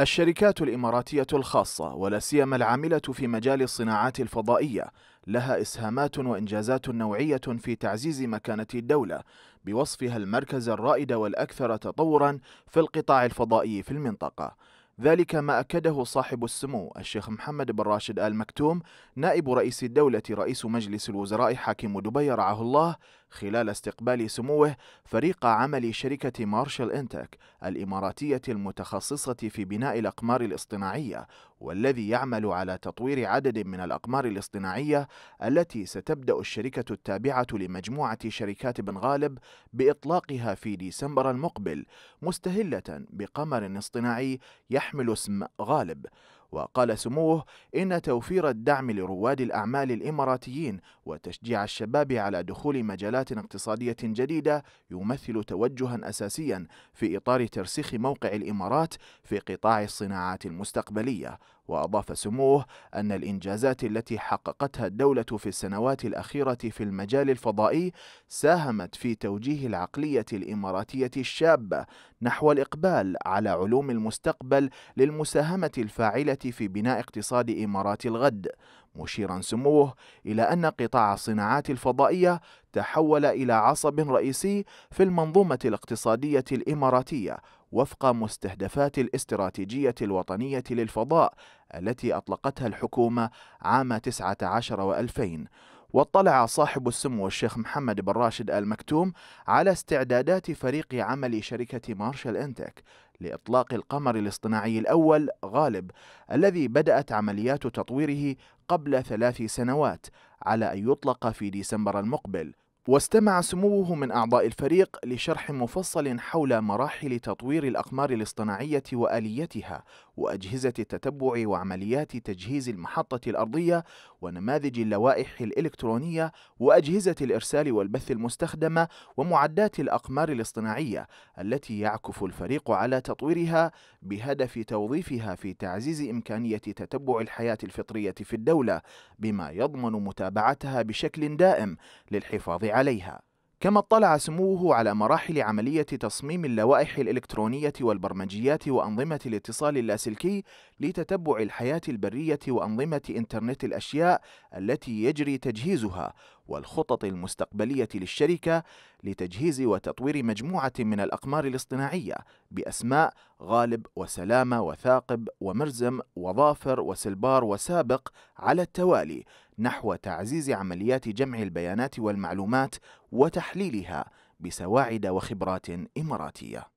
الشركات الإماراتية الخاصة ولا سيما العاملة في مجال الصناعات الفضائية لها إسهامات وإنجازات نوعية في تعزيز مكانة الدولة بوصفها المركز الرائد والأكثر تطورا في القطاع الفضائي في المنطقة ذلك ما أكده صاحب السمو الشيخ محمد بن راشد آل مكتوم نائب رئيس الدولة رئيس مجلس الوزراء حاكم دبي رعاه الله خلال استقبال سموه فريق عمل شركة مارشال إنتك الإماراتية المتخصصة في بناء الأقمار الاصطناعية والذي يعمل على تطوير عدد من الأقمار الاصطناعية التي ستبدأ الشركة التابعة لمجموعة شركات بن غالب بإطلاقها في ديسمبر المقبل مستهلة بقمر اصطناعي يحمل يحمل اسم غالب وقال سموه إن توفير الدعم لرواد الأعمال الإماراتيين وتشجيع الشباب على دخول مجالات اقتصادية جديدة يمثل توجها أساسيا في إطار ترسيخ موقع الإمارات في قطاع الصناعات المستقبلية وأضاف سموه أن الإنجازات التي حققتها الدولة في السنوات الأخيرة في المجال الفضائي ساهمت في توجيه العقلية الإماراتية الشابة نحو الإقبال على علوم المستقبل للمساهمة الفاعلة في بناء اقتصاد إمارات الغد مشيرا سموه إلى أن قطاع الصناعات الفضائية تحول إلى عصب رئيسي في المنظومة الاقتصادية الإماراتية وفق مستهدفات الاستراتيجية الوطنية للفضاء التي أطلقتها الحكومة عام 19 و2000 واطلع صاحب السمو الشيخ محمد بن راشد آل مكتوم على استعدادات فريق عمل شركة مارشال انتك لإطلاق القمر الاصطناعي الأول غالب الذي بدأت عمليات تطويره قبل ثلاث سنوات على أن يطلق في ديسمبر المقبل واستمع سموه من أعضاء الفريق لشرح مفصل حول مراحل تطوير الأقمار الاصطناعية وآليتها وأجهزة التتبع وعمليات تجهيز المحطة الأرضية ونماذج اللوائح الإلكترونية وأجهزة الإرسال والبث المستخدمة ومعدات الأقمار الاصطناعية التي يعكف الفريق على تطويرها بهدف توظيفها في تعزيز إمكانية تتبع الحياة الفطرية في الدولة بما يضمن متابعتها بشكل دائم للحفاظ عليها كما اطلع سموه على مراحل عملية تصميم اللوائح الإلكترونية والبرمجيات وأنظمة الاتصال اللاسلكي لتتبع الحياة البرية وأنظمة إنترنت الأشياء التي يجري تجهيزها والخطط المستقبلية للشركة لتجهيز وتطوير مجموعة من الأقمار الاصطناعية بأسماء غالب وسلامة وثاقب ومرزم وظافر وسلبار وسابق على التوالي نحو تعزيز عمليات جمع البيانات والمعلومات وتحليلها بسواعد وخبرات إماراتية